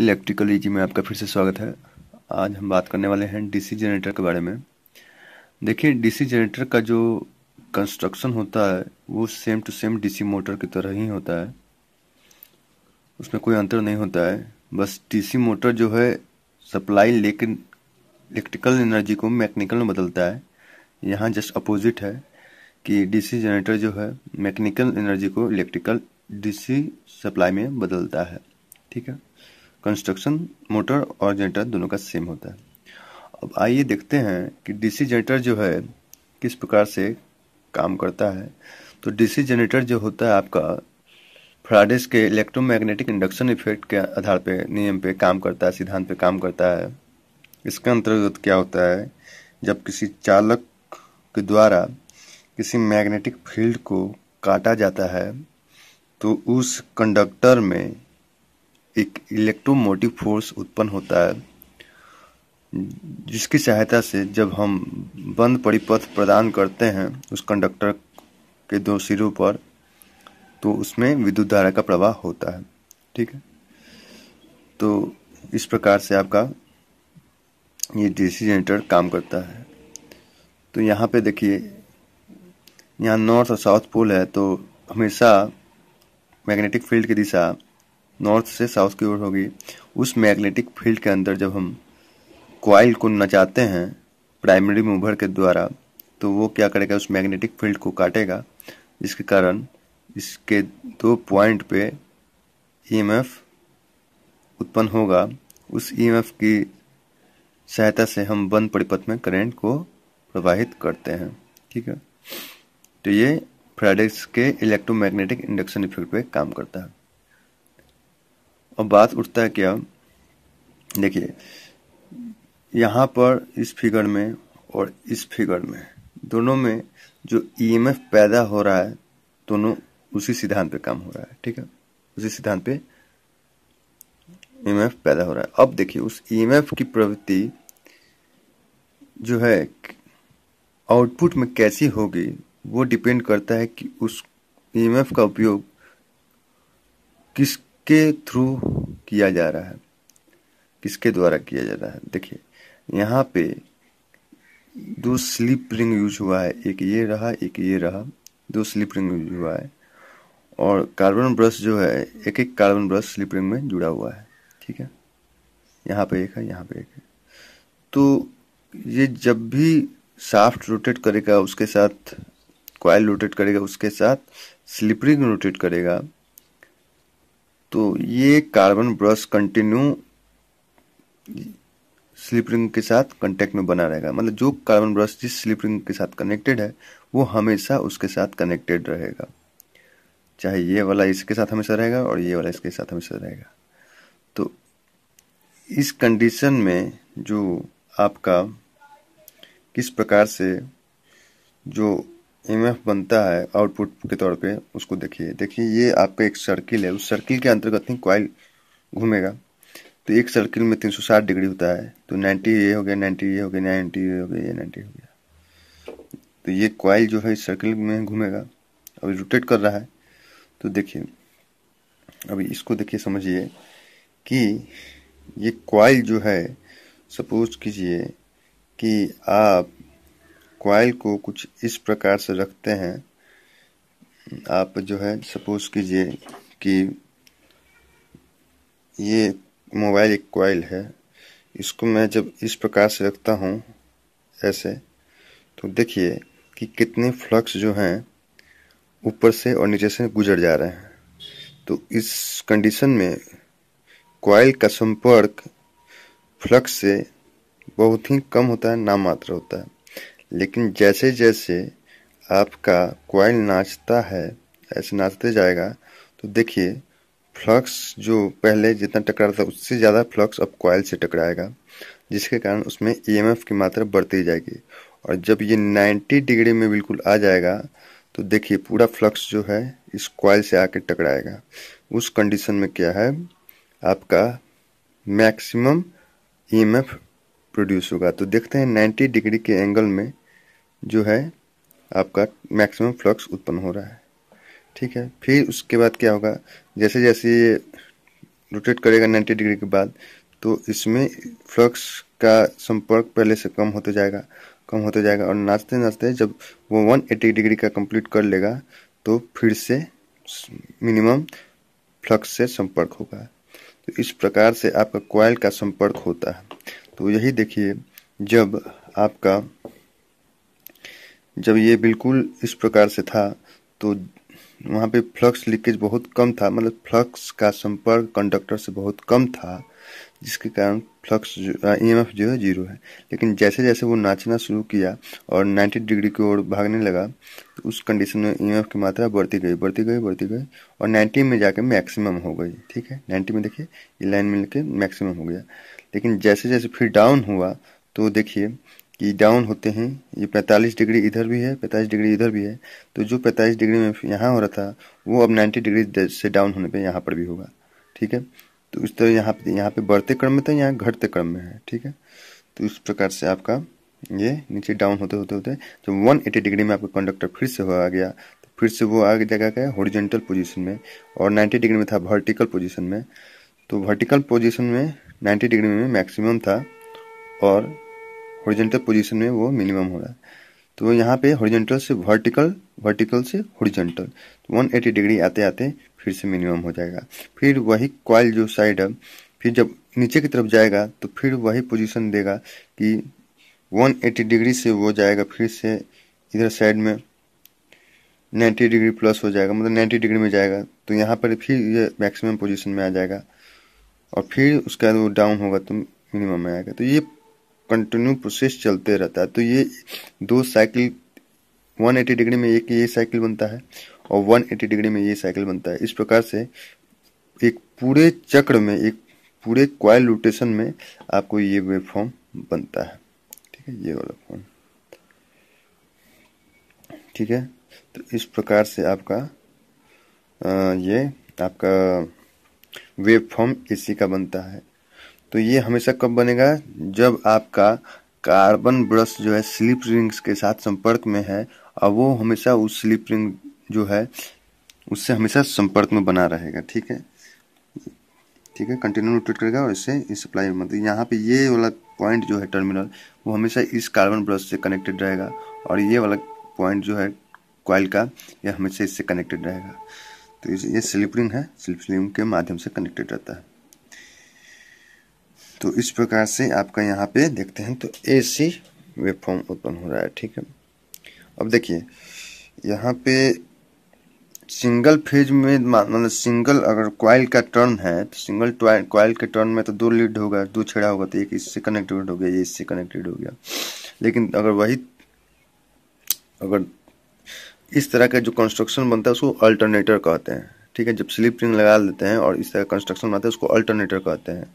electrical easy में आपका फिर से स्वागत है आज हम बात करने वाले हैं डीसी जनरेटर के बारे में देखिए डीसी जनरेटर का जो कंस्ट्रक्शन होता है वो same to same DC motor की तरह ही होता है उसमें कोई अंतर नहीं होता है बस डीसी मोटर जो है सप्लाई लेकिन इलेक्ट्रिकल एनर्जी को मैकेनिकल में बदलता है यहाँ जस्ट अपोजिट है कि डीसी जनरेटर जो है मैकेनिकल एनर्जी को इलेक्ट्रिकल डीसी सप्लाई में बदलता है ठीक है कंस्ट्रक्शन मोटर और जनरेटर दोनों का सेम होता है अब आइए देखते हैं कि डीसी जनरेटर जो है किस प्रकार से काम करता है तो डीसी जनरेटर जो होता है आपका फ्राडिस के इलेक्ट्रोमैग्नेटिक इंडक्शन इफेक्ट के आधार पे नियम पे काम करता है सिद्धांत पे काम करता है इसका अंतर्गत क्या होता है जब किसी चालक के द्वारा किसी मैग्नेटिक फील्ड को काटा जाता है तो उस कंडक्टर में एक इलेक्ट्रोमोटिव फोर्स उत्पन्न होता है जिसकी सहायता से जब हम बंद परिपथ प्रदान करते हैं उस कंडक्टर के दो सिरों पर तो उसमें विद्युत धारा का प्रवाह होता है ठीक है तो इस प्रकार से आपका ये डीसी जनरेटर काम करता है तो यहाँ पे देखिए यहाँ नॉर्थ और साउथ पोल है तो हमेशा मैग्नेटिक फील्ड की दिशा नॉर्थ से साउथ की ओर होगी उस मैग्नेटिक फील्ड के अंदर जब हम क्वाइल को नचाते हैं प्राइमरी मूवर के द्वारा तो वो क्या करेगा उस मैग्नेटिक फील्ड को काटेगा जिसके कारण इसके दो पॉइंट पे ईएमएफ e उत्पन्न होगा उस ईएमएफ e की सहायता से हम बंद परिपथ में करंट को प्रवाहित करते हैं ठीक है तो ये फ्राइडेस के इलेक्ट्रोमैग्नेटिक इंडक्शन इफेक्ट पे काम करता है अब बात उठता है क्या देखिए यहाँ पर इस फिगर में और इस फिगर में दोनों में जो ईएमएफ e पैदा हो रहा है दोनों उसी सिद्धांत पे काम हो रहा है ठीक है उसी सिद्धांत पे ईएमएफ e पैदा हो रहा है अब देखिए उस ईएमएफ e की प्रवृत्ति जो है आउटपुट में कैसी होगी वो डिपेंड करता है कि उस ईएमएफ का उपयोग किस किसके थ्रू किया जा रहा है किसके द्वारा किया जा रहा है देखिए यहाँ पे दो स्लिप रिंग यूज हुआ है एक ये रहा एक ये रहा दो स्लिप रिंग यूज हुआ है और कार्बन ब्रश जो है एक एक कार्बन ब्रश स्लिप रिंग में जुड़ा हुआ है ठीक है यहाँ पे एक है यहाँ पे एक है तो ये जब भी साफ्ट रोटेट करेगा उसके साथ कॉयल रोटेट करेगा उसके साथ स्लिप रिंग रोटेट करेगा तो ये carbon brush continue slip ring के साथ कांटेक्ट में बना रहेगा मतलब जो कार्बन ब्रश जिस स्लिप रिंग के साथ कनेक्टेड है वो हमेशा उसके साथ कनेक्टेड रहेगा चाहे ये वाला इसके साथ हमेशा रहेगा और ये वाला इसके साथ हमेशा रहेगा तो इस कंडीशन में जो आपका किस प्रकार से जो एफ बनता है आउटपुट के तौर पे उसको देखिए देखिए ये आपका एक सर्किल है उस सर्किल के अंतर्गत ही क्वाइल घूमेगा तो एक सर्किल में 360 डिग्री होता है तो 90 ये हो गया 90 ये हो गया नाइन्टी ये हो गया ये नाइन्टी हो गया तो ये क्वाइल जो है इस सर्किल में घूमेगा अभी रोटेट कर रहा है तो देखिए अभी इसको देखिए समझिए कि ये क्वाइल जो है सपोज कीजिए कि आप क्वाइल को कुछ इस प्रकार से रखते हैं आप जो है सपोज कीजिए कि ये मोबाइल एक क्वाइल है इसको मैं जब इस प्रकार से रखता हूँ ऐसे तो देखिए कि कितने फ्लक्स जो हैं ऊपर से और नीचे से गुजर जा रहे हैं तो इस कंडीशन में क्वाइल का संपर्क फ्लक्स से बहुत ही कम होता है नामात्र होता है लेकिन जैसे जैसे आपका कॉयल नाचता है ऐसे नाचते जाएगा तो देखिए फ्लक्स जो पहले जितना टकरा था उससे ज़्यादा फ्लक्स अब कॉयल से टकराएगा जिसके कारण उसमें ईएमएफ e की मात्रा बढ़ती जाएगी और जब ये 90 डिग्री में बिल्कुल आ जाएगा तो देखिए पूरा फ्लक्स जो है इस कॉयल से आके टकराएगा उस कंडीशन में क्या है आपका मैक्सिमम ई प्रोड्यूस होगा तो देखते हैं 90 डिग्री के एंगल में जो है आपका मैक्सिमम फ्लक्स उत्पन्न हो रहा है ठीक है फिर उसके बाद क्या होगा जैसे जैसे ये रोटेट करेगा 90 डिग्री के बाद तो इसमें फ्लक्स का संपर्क पहले से कम होते जाएगा कम होते जाएगा और नाचते नाचते जब वो 180 डिग्री का कंप्लीट कर लेगा तो फिर से मिनिमम फ्लक्स से संपर्क होगा तो इस प्रकार से आपका कॉयल का संपर्क होता है तो यही देखिए जब आपका जब ये बिल्कुल इस प्रकार से था तो वहाँ पे फ्लक्स लीकेज बहुत कम था मतलब फ्लक्स का संपर्क कंडक्टर से बहुत कम था जिसके कारण फ्लक्स ई एम e जो है जीरो है लेकिन जैसे जैसे वो नाचना शुरू किया और 90 डिग्री की ओर भागने लगा तो उस कंडीशन में ई e की मात्रा बढ़ती गई बढ़ती गई बढ़ती गई और 90 में जाके मैक्सिमम हो गई ठीक है 90 में देखिए ये लाइन मिल के मैक्सिमम हो गया लेकिन जैसे जैसे फिर डाउन हुआ तो देखिए कि डाउन होते हैं ये पैंतालीस डिग्री इधर भी है पैंतालीस डिग्री इधर भी है तो जो पैंतालीस डिग्री में यहाँ हो रहा था वो अब नाइन्टी डिग्री से डाउन होने पे यहाँ पर भी होगा ठीक है तो इस तरह यहाँ पे यहाँ पे बढ़ते क्रम में था तो यहाँ घटते क्रम में है ठीक है तो इस प्रकार से आपका ये नीचे डाउन होते होते होते जब वन डिग्री में आपका कंडक्टर फिर से हो आ गया तो फिर से वो आ जगह है हॉरिजेंटल पोजिशन में और नाइन्टी डिग्री में था वर्टिकल पोजिशन में तो वर्टिकल पोजिशन में नाइन्टी डिग्री में मैक्सिमम था और हॉरिजेंटल पोजीशन में वो मिनिमम हो रहा है तो यहाँ पे हॉरिजेंटल से वर्टिकल वर्टिकल से हॉरिजेंटल तो 180 डिग्री आते आते फिर से मिनिमम हो जाएगा फिर वही कॉयल जो साइड है फिर जब नीचे की तरफ जाएगा तो फिर वही पोजीशन देगा कि 180 डिग्री से वो जाएगा फिर से इधर साइड में 90 डिग्री प्लस हो जाएगा मतलब 90 डिग्री में जाएगा तो यहाँ पर फिर ये मैक्सिमम पोजिशन में आ जाएगा और फिर उसका वो डाउन होगा तो मिनिमम में आएगा तो ये कंटिन्यू प्रोसेस चलते रहता है तो ये दो साइकिल 180 डिग्री में एक ये साइकिल बनता है और 180 डिग्री में ये साइकिल बनता है इस प्रकार से एक पूरे चक्र में एक पूरे क्वाइल रोटेशन में आपको ये वेब फॉर्म बनता है ठीक है ये वाला फॉर्म ठीक है तो इस प्रकार से आपका आ, ये आपका वेब फॉर्म इसी का बनता है तो ये हमेशा कब बनेगा जब आपका कार्बन ब्रश जो है स्लिप रिंग्स के साथ संपर्क में है और वो हमेशा उस स्लिप रिंग जो है उससे हमेशा संपर्क में बना रहेगा ठीक है ठीक है कंटिन्यू रोटेट करेगा और इससे इस सप्लाई मतलब यहाँ पे ये वाला पॉइंट जो है टर्मिनल वो हमेशा इस कार्बन ब्रश से कनेक्टेड रहेगा और ये वाला पॉइंट जो है कॉयल का ये हमेशा इससे कनेक्टेड रहेगा तो ये स्लिप रिंग है स्लिप रिंग के माध्यम से कनेक्टेड रहता है तो इस प्रकार से आपका यहाँ पे देखते हैं तो ए सी वेब फॉर्म उत्पन्न हो रहा है ठीक है अब देखिए यहाँ पे सिंगल फेज में मतलब सिंगल अगर क्वाइल का टर्न है तो सिंगल क्वाइल के टर्न में तो दो लीड होगा दो छेड़ा होगा तो एक इससे कनेक्टेड हो गया ये इससे कनेक्टेड हो गया लेकिन अगर वही अगर इस तरह का जो कंस्ट्रक्शन बनता है उसको अल्टरनेटर कहते हैं ठीक है जब स्लिप रिंग लगा देते हैं और इस तरह कंस्ट्रक्शन बनाते हैं उसको अल्टरनेटर कहते हैं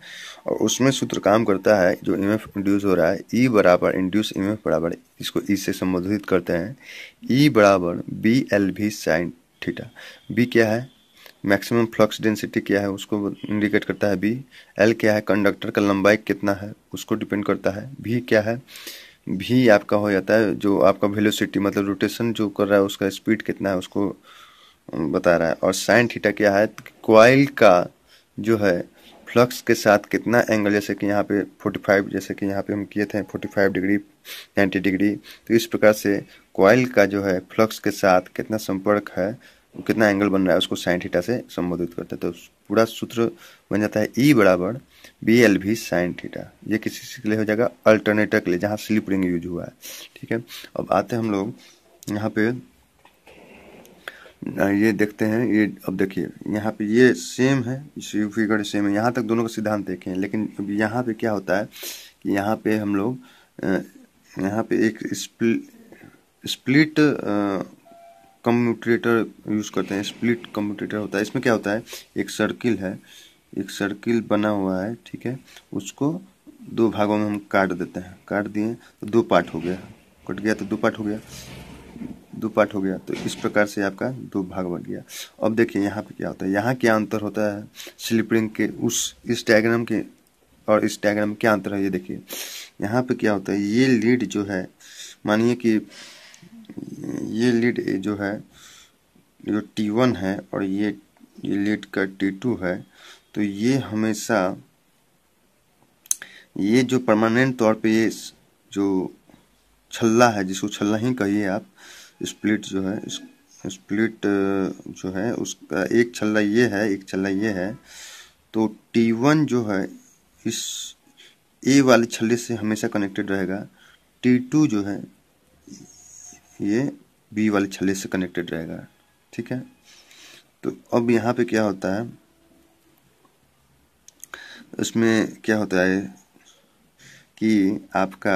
और उसमें सूत्र काम करता है जो ई e इंड्यूस हो रहा है ई e बराबर इंड्यूस ई e बराबर इसको ई से संबोधित करते हैं ई बराबर B L V sine theta B क्या है मैक्सिमम फ्लक्स डेंसिटी क्या है उसको इंडिकेट करता है बी एल क्या है कंडक्टर का लंबाई कितना है उसको डिपेंड करता है भी क्या है भी आपका हो जाता है जो आपका वेलोसिटी मतलब रोटेशन जो कर रहा है उसका स्पीड कितना है उसको बता रहा है और साइन थीटा क्या है क्वाइल का जो है फ्लक्स के साथ कितना एंगल जैसे कि यहाँ पे 45 जैसे कि यहाँ पे हम किए थे 45 डिग्री 90 डिग्री तो इस प्रकार से क्वाइल का जो है फ्लक्स के साथ कितना संपर्क है कितना एंगल बन रहा है उसको साइन थीटा से संबोधित करता है तो पूरा सूत्र बन जाता है ई e बराबर B L V sine theta ये किसी के लिए हो जाएगा अल्टरनेटर के लिए जहाँ स्लिप रिंग यूज हुआ है ठीक है अब आते हैं हम लोग यहाँ पे ये देखते हैं ये अब देखिए यहाँ पे ये सेम है फिगर सेम है यहाँ तक दोनों का सिद्धांत देखे हैं लेकिन अब यहाँ पे क्या होता है कि यहाँ पे हम लोग यहाँ पे एक स्प्लिट कम्यूटेटर यूज़ करते हैं स्प्लिट कम्यूटेटर होता है इसमें क्या होता है एक सर्किल है एक सर्किल बना हुआ है ठीक है उसको दो भागों में हम काट देते हैं काट दिए तो दो पार्ट हो गया कट गया तो दो पार्ट हो गया दो पार्ट हो गया तो इस प्रकार से आपका दो भाग बन गया अब देखिए यहाँ पे क्या होता है यहाँ क्या अंतर होता है स्लिप रिंग के उस इस डायग्राम के और इस डायग्राम में क्या अंतर है ये देखिए यहाँ पे क्या होता है ये लीड जो है मानिए कि ये लीड जो है जो टी वन है और ये ये लीड का टी टू है तो ये हमेशा ये जो परमानेंट तौर पे ये जो छल्ला है जिसको छल्ला ही कहिए आप स्प्लिट जो है स्प्लिट जो है उसका एक छल्ला ये है एक छल्ला ये है तो टी वन जो है इस ए वाले छल्ले से हमेशा कनेक्टेड रहेगा टी टू जो है ये बी वाले छल्ले से कनेक्टेड रहेगा ठीक है तो अब यहाँ पे क्या होता है इसमें क्या होता है कि आपका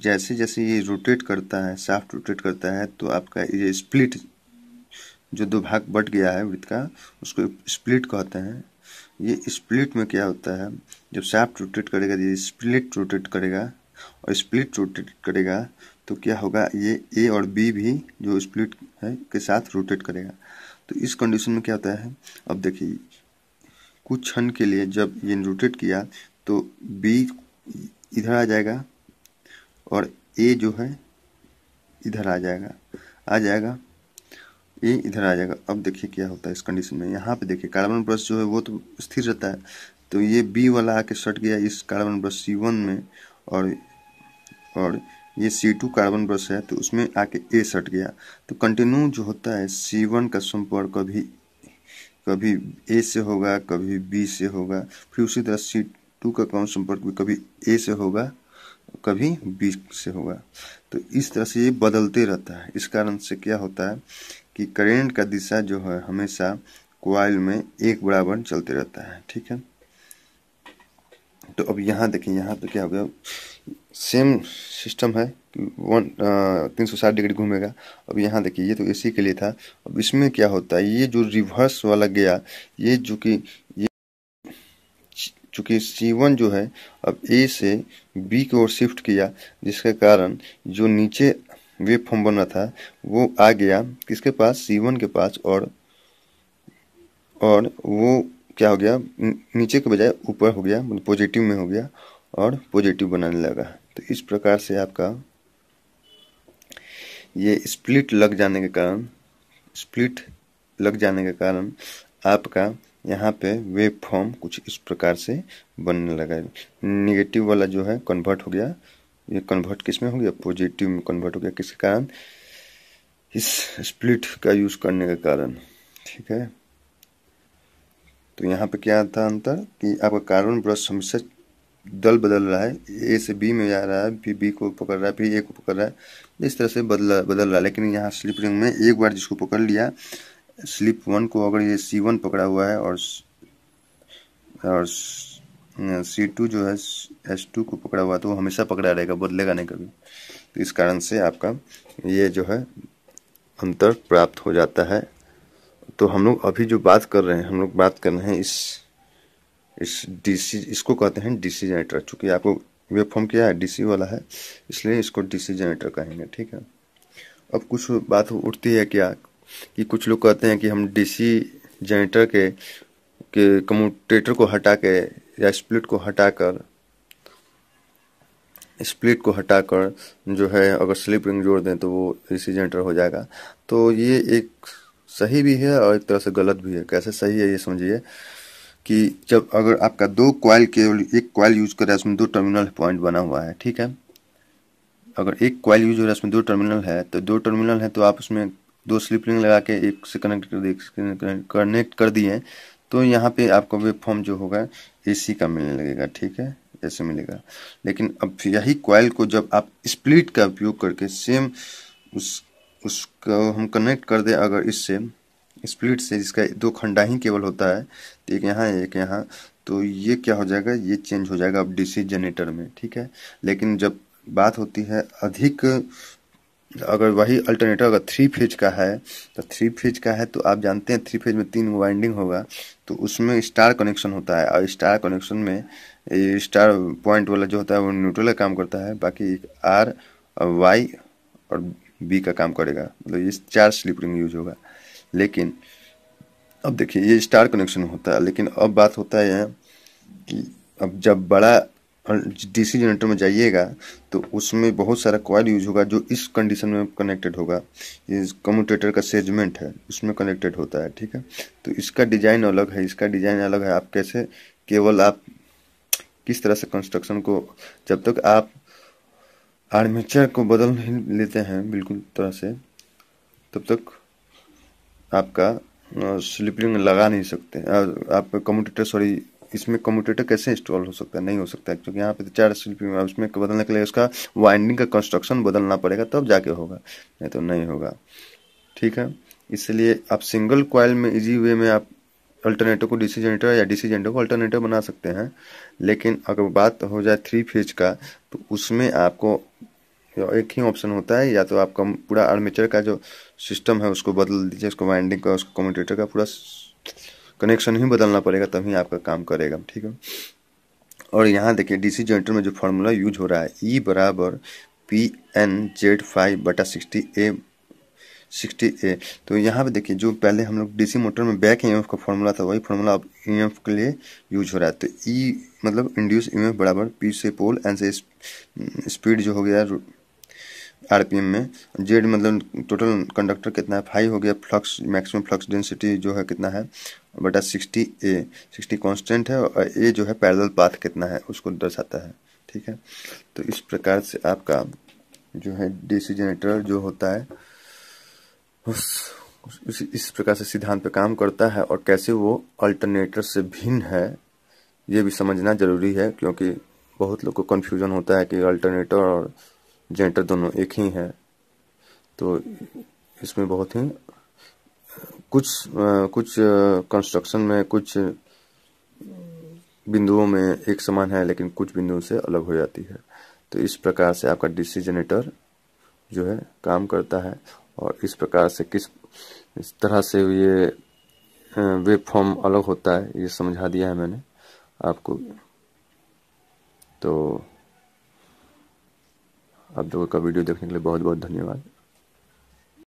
जैसे जैसे ये रोटेट करता है साफ्ट रोटेट करता है तो आपका ये स्प्लिट जो दो भाग बट गया है वृत्त का उसको स्प्लिट कहते हैं ये स्प्लिट में क्या होता है जब साफ्ट रोटेट करेगा ये स्प्लिट रोटेट करेगा और स्प्लिट रोटेट करेगा तो क्या होगा ये ए और बी भी जो स्प्लिट है के साथ रोटेट करेगा तो इस कंडीशन में क्या होता है अब देखिए कुछ क्षण के लिए जब ये रोटेट किया तो बी इधर आ जाएगा और ए जो है इधर आ जाएगा आ जाएगा ए इधर आ जाएगा अब देखिए क्या होता है इस कंडीशन में यहाँ पे देखिए कार्बन ब्रश जो है वो तो स्थिर रहता है तो ये बी वाला आके सट गया इस कार्बन ब्रश सी वन में और और ये सी टू कार्बन ब्रश है तो उसमें आके ए सट गया तो कंटिन्यू जो होता है सी वन का संपर्क कभी कभी ए से होगा कभी बी से होगा फिर उसी तरह सी टू का कौन संपर्क भी कभी ए से होगा कभी बीच से होगा तो इस तरह से ये बदलते रहता है इस कारण से क्या होता है कि करेंट का दिशा जो है हमेशा कोयल में एक बराबर चलते रहता है ठीक है तो अब यहाँ देखिए यहाँ तो क्या हो गया सेम सिस्टम है वन तीन सौ साठ डिग्री घूमेगा अब यहाँ देखिए ये तो एसी के लिए था अब इसमें क्या होता है ये जो रिवर्स वाला गया ये जो कि चूँकि C1 जो है अब A से B की ओर शिफ्ट किया जिसके कारण जो नीचे वे फॉर्म बना था वो आ गया किसके पास C1 के पास और और वो क्या हो गया नीचे के बजाय ऊपर हो गया मतलब पॉजिटिव में हो गया और पॉजिटिव बनाने लगा तो इस प्रकार से आपका ये स्प्लिट लग जाने के कारण स्प्लिट लग जाने के कारण आपका यहाँ पे वेब फॉर्म कुछ इस प्रकार से बनने लगा है निगेटिव वाला जो है कन्वर्ट हो गया ये कन्वर्ट किस में हो गया पॉजिटिव में कन्वर्ट हो गया किसके कारण इस स्प्लिट का यूज़ करने के कारण ठीक है तो यहाँ पे क्या था अंतर कि आपका कार्बन ब्रश हमेशा दल बदल रहा है ए से बी में जा रहा है फिर बी को पकड़ रहा है फिर ए को पकड़ रहा है इस तरह से बदला बदल रहा है लेकिन यहाँ स्लिप रिंग में एक बार जिसको पकड़ लिया स्लिप वन को अगर ये सी वन पकड़ा हुआ है और और सी टू जो है एस टू को पकड़ा हुआ तो वो हमेशा पकड़ा रहेगा बदलेगा नहीं कभी तो इस कारण से आपका ये जो है अंतर प्राप्त हो जाता है तो हम लोग अभी जो बात कर रहे हैं हम लोग बात कर रहे हैं इस इस डीसी इसको कहते हैं डीसी जनरेटर चूँकि आपको वेब फॉर्म किया है डीसी वाला है इसलिए इसको डीसी जनरेटर कहेंगे ठीक है अब कुछ बात उठती है क्या कि कुछ लोग कहते हैं कि हम डीसी जनरेटर के के कम्यूटेटर को हटा के या स्प्लिट को हटाकर स्प्लिट को हटाकर जो है अगर स्लिप रिंग जोड़ दें तो वो डीसी जनरेटर हो जाएगा तो ये एक सही भी है और एक तरह से गलत भी है कैसे सही है ये समझिए कि जब अगर आपका दो कॉयल केवल एक कॉयल यूज कर रहा है उसमें दो टर्मिनल पॉइंट बना हुआ है ठीक है अगर एक कॉयल यूज हो रहा है उसमें दो टर्मिनल है तो दो टर्मिनल है तो आप उसमें दो स्लिप रिंग लगा के एक से कनेक्ट कर दिए कनेक्ट कर दिए तो यहाँ पे आपको वेब फॉर्म जो होगा एसी का मिलने लगेगा ठीक है ऐसे मिलेगा लेकिन अब यही कॉयल को जब आप स्प्लिट का उपयोग करके सेम उस उसको हम कनेक्ट कर दें अगर इससे स्प्लिट से जिसका दो खंडा ही केवल होता है तो एक यहाँ एक यहाँ तो ये क्या हो जाएगा ये चेंज हो जाएगा अब डीसी जनरेटर में ठीक है लेकिन जब बात होती है अधिक अगर वही अल्टरनेटर अगर थ्री फेज का है तो थ्री फेज का है तो आप जानते हैं थ्री फेज में तीन वाइंडिंग होगा तो उसमें स्टार कनेक्शन होता है और स्टार कनेक्शन में स्टार पॉइंट वाला जो होता है वो न्यूट्रल का काम करता है बाकी आर और वाई और बी का काम करेगा मतलब ये चार स्लिप रिंग यूज होगा लेकिन अब देखिए ये स्टार कनेक्शन होता है लेकिन अब बात होता है कि अब जब बड़ा डीसी जनरेटर में जाइएगा तो उसमें बहुत सारा कॉयल यूज होगा जो इस कंडीशन में कनेक्टेड होगा कम्यूटेटर का सेजमेंट है उसमें कनेक्टेड होता है ठीक है तो इसका डिज़ाइन अलग है इसका डिज़ाइन अलग है आप कैसे केवल आप किस तरह से कंस्ट्रक्शन को जब तक आप आर्मेचर को बदल नहीं लेते हैं बिल्कुल तरह से तब तक आपका स्लिपरिंग लगा नहीं सकते आपका कम्यूटेटर सॉरी इसमें कम्यूटेटर कैसे इंस्टॉल हो सकता है नहीं हो सकता है क्योंकि यहाँ पे तो चार सी में उसमें बदलने के लिए उसका वाइंडिंग का कंस्ट्रक्शन बदलना पड़ेगा तब जाके होगा नहीं तो नहीं होगा ठीक है इसलिए आप सिंगल क्वाइल में इजी वे में आप अल्टरनेटर को डीसी जनरेटर या डीसी जनरेटर को अल्टरनेटर बना सकते हैं लेकिन अगर बात हो जाए थ्री फेज का तो उसमें आपको एक ही ऑप्शन होता है या तो आपका पूरा आर्मेचर का जो सिस्टम है उसको बदल दीजिए उसको वाइंडिंग का उसको कम्यूटेटर का पूरा कनेक्शन ही बदलना पड़ेगा तभी आपका काम करेगा ठीक है और यहाँ देखिए डीसी जनरेटर में जो फार्मूला यूज हो रहा है ई e बराबर पी एन जेड फाइव बटा सिक्सटी ए सिक्सटी ए तो यहाँ पे देखिए जो पहले हम लोग डीसी मोटर में बैक ई का फॉर्मूला था वही फॉर्मूला अब ई के लिए यूज हो रहा है तो ई e मतलब इंड्यूस ई बराबर पी से पोल एन से स्पीड जो हो गया आरपीएम में जेड मतलब टोटल कंडक्टर कितना है फाइव हो गया फ्लक्स मैक्सिमम फ्लक्स डेंसिटी जो है कितना है बटा सिक्सटी ए सिक्सटी कॉन्स्टेंट है और ए जो है पैरल पाथ कितना है उसको दर्शाता है ठीक है तो इस प्रकार से आपका जो है डीसी जनरेटर जो होता है उस उस इस प्रकार से सिद्धांत पर काम करता है और कैसे वो अल्टरनेटर से भिन्न है ये भी समझना जरूरी है क्योंकि बहुत लोग को कन्फ्यूजन होता है कि अल्टरनेटर और जेंटर दोनों एक ही है तो इसमें बहुत ही कुछ कुछ कंस्ट्रक्शन में कुछ बिंदुओं में एक समान है लेकिन कुछ बिंदुओं से अलग हो जाती है तो इस प्रकार से आपका डीसी जनरेटर जो है काम करता है और इस प्रकार से किस इस तरह से ये वेब फॉर्म अलग होता है ये समझा दिया है मैंने आपको तो आप लोगों का वीडियो देखने के लिए बहुत बहुत धन्यवाद